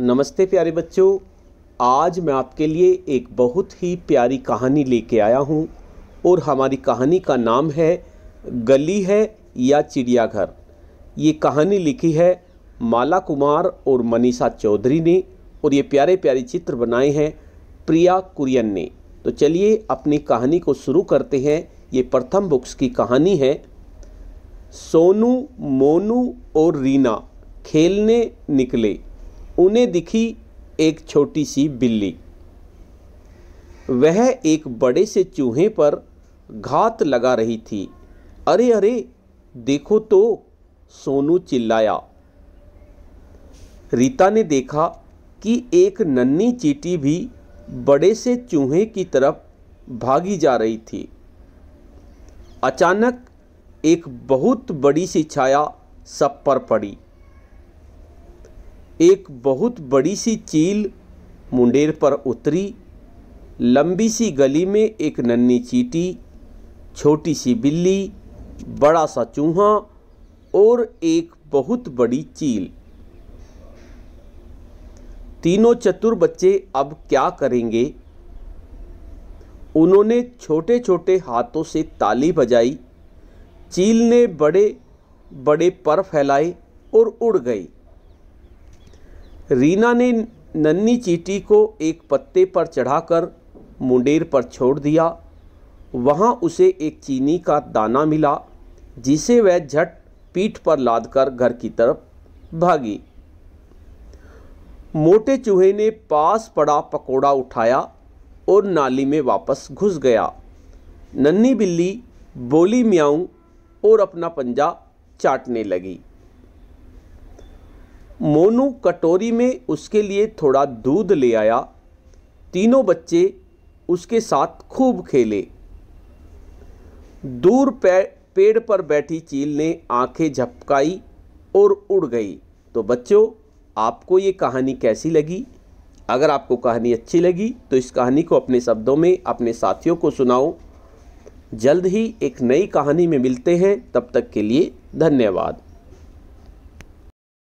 नमस्ते प्यारे बच्चों आज मैं आपके लिए एक बहुत ही प्यारी कहानी लेके आया हूँ और हमारी कहानी का नाम है गली है या चिड़ियाघर ये कहानी लिखी है माला कुमार और मनीषा चौधरी ने और ये प्यारे प्यारे चित्र बनाए हैं प्रिया कुरियन ने तो चलिए अपनी कहानी को शुरू करते हैं ये प्रथम बुक्स की कहानी है सोनू मोनू और रीना खेलने निकले उन्हें दिखी एक छोटी सी बिल्ली वह एक बड़े से चूहे पर घात लगा रही थी अरे अरे देखो तो सोनू चिल्लाया रीता ने देखा कि एक नन्ही चीटी भी बड़े से चूहे की तरफ भागी जा रही थी अचानक एक बहुत बड़ी सी छाया सब पर पड़ी एक बहुत बड़ी सी चील मुंडेर पर उतरी लंबी सी गली में एक नन्ही चीटी छोटी सी बिल्ली बड़ा सा चूहा और एक बहुत बड़ी चील तीनों चतुर बच्चे अब क्या करेंगे उन्होंने छोटे छोटे हाथों से ताली बजाई चील ने बड़े बड़े पर फैलाए और उड़ गई रीना ने नन्नी चीटी को एक पत्ते पर चढ़ाकर मुंडेर पर छोड़ दिया वहाँ उसे एक चीनी का दाना मिला जिसे वह झट पीठ पर लाद कर घर की तरफ भागी मोटे चूहे ने पास पड़ा पकोड़ा उठाया और नाली में वापस घुस गया नन्नी बिल्ली बोली म्याऊं और अपना पंजा चाटने लगी मोनू कटोरी में उसके लिए थोड़ा दूध ले आया तीनों बच्चे उसके साथ खूब खेले दूर पे, पेड़ पर बैठी चील ने आंखें झपकाई और उड़ गई तो बच्चों आपको ये कहानी कैसी लगी अगर आपको कहानी अच्छी लगी तो इस कहानी को अपने शब्दों में अपने साथियों को सुनाओ जल्द ही एक नई कहानी में मिलते हैं तब तक के लिए धन्यवाद